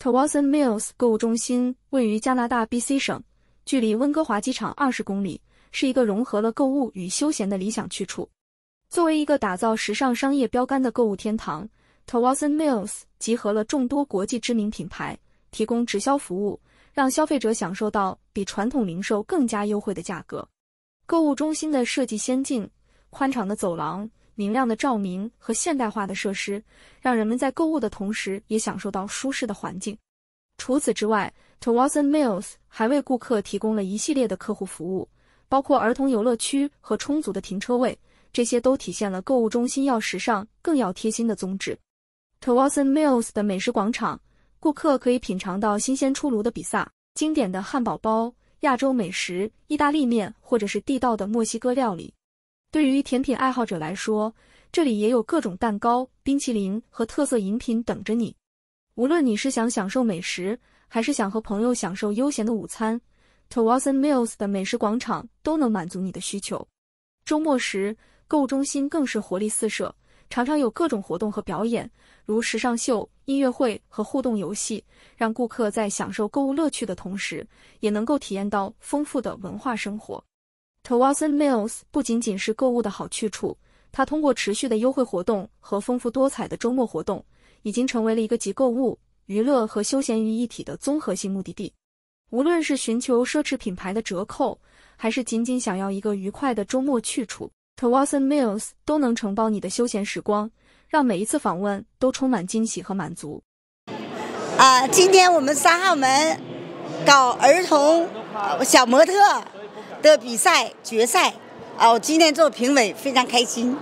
Towson Mills 购物中心位于加拿大 B.C 省，距离温哥华机场二十公里，是一个融合了购物与休闲的理想去处。作为一个打造时尚商业标杆的购物天堂，Towson Mills 集合了众多国际知名品牌，提供直销服务，让消费者享受到比传统零售更加优惠的价格。购物中心的设计先进，宽敞的走廊。明亮的照明和现代化的设施，让人们在购物的同时也享受到舒适的环境。除此之外，Towson Mills 还为顾客提供了一系列的客户服务，包括儿童游乐区和充足的停车位，这些都体现了购物中心要时尚更要贴心的宗旨。Towson Mills 的美食广场，顾客可以品尝到新鲜出炉的比萨、经典的汉堡包、亚洲美食、意大利面或者是地道的墨西哥料理。对于甜品爱好者来说，这里也有各种蛋糕、冰淇淋和特色饮品等着你。无论你是想享受美食，还是想和朋友享受悠闲的午餐，Towson Mills 的美食广场都能满足你的需求。周末时，购物中心更是活力四射，常常有各种活动和表演，如时尚秀、音乐会和互动游戏，让顾客在享受购物乐趣的同时，也能够体验到丰富的文化生活。Towson Mills 不仅仅是购物的好去处，它通过持续的优惠活动和丰富多彩的周末活动，已经成为了一个集购物、娱乐和休闲于一体的综合性目的地。无论是寻求奢侈品牌的折扣，还是仅仅想要一个愉快的周末去处，Towson Mills 都能承包你的休闲时光，让每一次访问都充满惊喜和满足。啊，今天我们三号门搞儿童小模特。的比赛决赛啊，我今天做评委非常开心。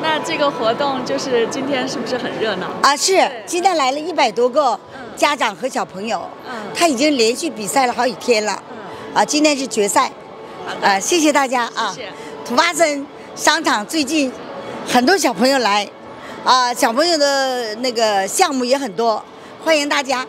那这个活动就是今天是不是很热闹啊？是，今天来了一百多个家长和小朋友。嗯。他已经连续比赛了好几天了。嗯。啊，今天是决赛。啊，谢谢大家啊。土巴森商场最近很多小朋友来，啊，小朋友的那个项目也很多，欢迎大家。